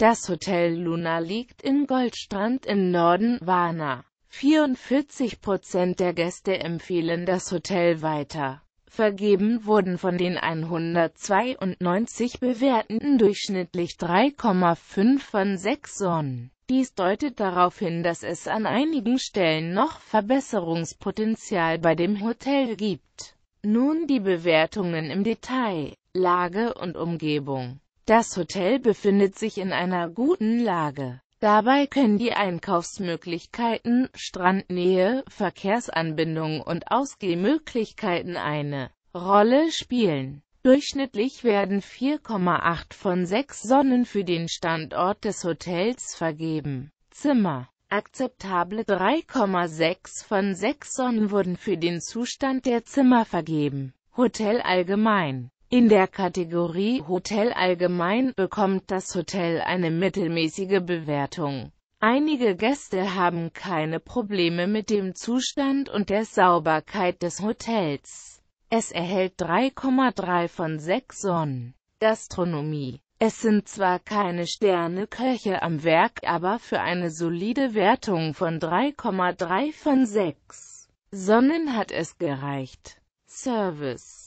Das Hotel Luna liegt in Goldstrand im Norden, Warna. 44 Prozent der Gäste empfehlen das Hotel weiter. Vergeben wurden von den 192 Bewertenden durchschnittlich 3,5 von 6 Sonnen. Dies deutet darauf hin, dass es an einigen Stellen noch Verbesserungspotenzial bei dem Hotel gibt. Nun die Bewertungen im Detail, Lage und Umgebung. Das Hotel befindet sich in einer guten Lage. Dabei können die Einkaufsmöglichkeiten, Strandnähe, Verkehrsanbindung und Ausgehmöglichkeiten eine Rolle spielen. Durchschnittlich werden 4,8 von 6 Sonnen für den Standort des Hotels vergeben. Zimmer Akzeptable 3,6 von 6 Sonnen wurden für den Zustand der Zimmer vergeben. Hotel allgemein in der Kategorie Hotel allgemein bekommt das Hotel eine mittelmäßige Bewertung. Einige Gäste haben keine Probleme mit dem Zustand und der Sauberkeit des Hotels. Es erhält 3,3 von 6 Sonnen. Gastronomie Es sind zwar keine Sterneköche am Werk, aber für eine solide Wertung von 3,3 von 6 Sonnen hat es gereicht. Service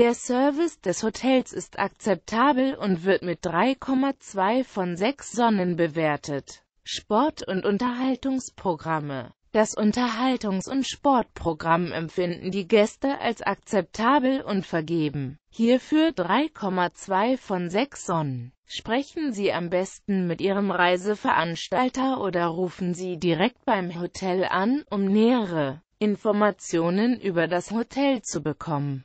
der Service des Hotels ist akzeptabel und wird mit 3,2 von 6 Sonnen bewertet. Sport- und Unterhaltungsprogramme Das Unterhaltungs- und Sportprogramm empfinden die Gäste als akzeptabel und vergeben. Hierfür 3,2 von 6 Sonnen. Sprechen Sie am besten mit Ihrem Reiseveranstalter oder rufen Sie direkt beim Hotel an, um nähere Informationen über das Hotel zu bekommen.